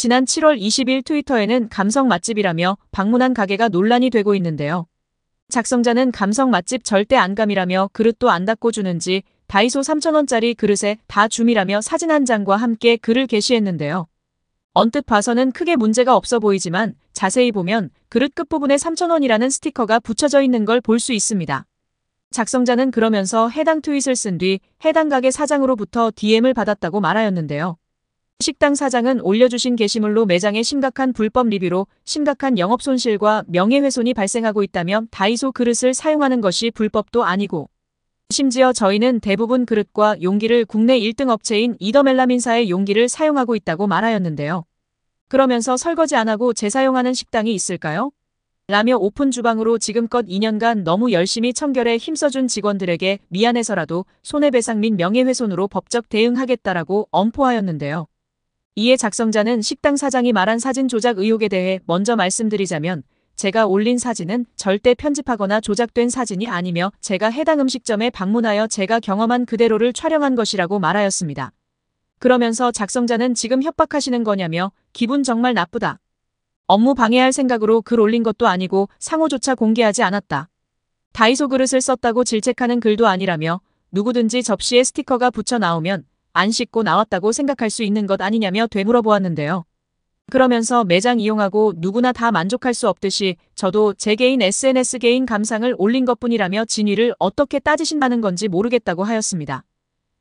지난 7월 20일 트위터에는 감성 맛집이라며 방문한 가게가 논란이 되고 있는데요. 작성자는 감성 맛집 절대 안감이라며 그릇도 안 닦고 주는지 다이소 3천원짜리 그릇에 다 줌이라며 사진 한 장과 함께 글을 게시했는데요. 언뜻 봐서는 크게 문제가 없어 보이지만 자세히 보면 그릇 끝부분에 3천원이라는 스티커가 붙여져 있는 걸 볼 수 있습니다. 작성자는 그러면서 해당 트윗을 쓴 뒤 해당 가게 사장으로부터 DM을 받았다고 말하였는데요. 식당 사장은 올려주신 게시물로 매장의 심각한 불법 리뷰로 심각한 영업 손실과 명예훼손이 발생하고 있다며 다이소 그릇을 사용하는 것이 불법도 아니고 심지어 저희는 대부분 그릇과 용기를 국내 1등 업체인 이더멜라민사의 용기를 사용하고 있다고 말하였는데요. 그러면서 설거지 안 하고 재사용하는 식당이 있을까요? 라며 오픈 주방으로 지금껏 2년간 너무 열심히 청결에 힘써준 직원들에게 미안해서라도 손해배상 및 명예훼손으로 법적 대응하겠다라고 엄포하였는데요. 이에 작성자는 식당 사장이 말한 사진 조작 의혹에 대해 먼저 말씀드리자면 제가 올린 사진은 절대 편집하거나 조작된 사진이 아니며 제가 해당 음식점에 방문하여 제가 경험한 그대로를 촬영한 것이라고 말하였습니다. 그러면서 작성자는 지금 협박하시는 거냐며 기분 정말 나쁘다. 업무 방해할 생각으로 글 올린 것도 아니고 상호조차 공개하지 않았다. 다이소 그릇을 썼다고 질책하는 글도 아니라며 누구든지 접시에 스티커가 붙여 나오면 안 씻고 나왔다고 생각할 수 있는 것 아니냐며 되물어보았는데요. 그러면서 매장 이용하고 누구나 다 만족할 수 없듯이 저도 제 개인 SNS 개인 감상을 올린 것뿐이라며 진위를 어떻게 따지신다는 건지 모르겠다고 하였습니다.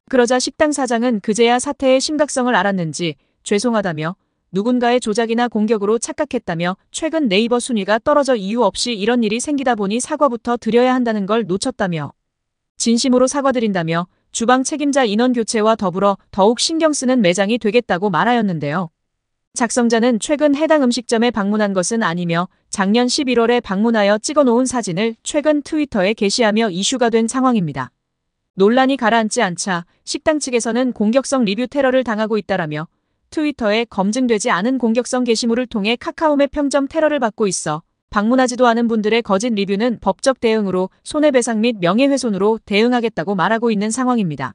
그러자 식당 사장은 그제야 사태의 심각성을 알았는지 죄송하다며 누군가의 조작이나 공격으로 착각했다며 최근 네이버 순위가 떨어져 이유 없이 이런 일이 생기다 보니 사과부터 드려야 한다는 걸 놓쳤다며 진심으로 사과드린다며 주방 책임자 인원 교체와 더불어 더욱 신경 쓰는 매장이 되겠다고 말하였는데요. 작성자는 최근 해당 음식점에 방문한 것은 아니며 작년 11월에 방문하여 찍어놓은 사진을 최근 트위터에 게시하며 이슈가 된 상황입니다. 논란이 가라앉지 않자 식당 측에서는 공격성 리뷰 테러를 당하고 있다라며 트위터에 검증되지 않은 공격성 게시물을 통해 카카오맵 평점 테러를 받고 있어 방문하지도 않은 분들의 거짓 리뷰는 법적 대응으로 손해배상 및 명예훼손으로 대응하겠다고 말하고 있는 상황입니다.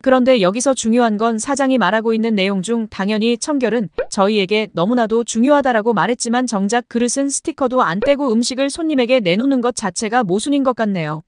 그런데 여기서 중요한 건 사장이 말하고 있는 내용 중 당연히 청결은 저희에게 너무나도 중요하다라고 말했지만 정작 그릇은 스티커도 안 떼고 음식을 손님에게 내놓는 것 자체가 모순인 것 같네요.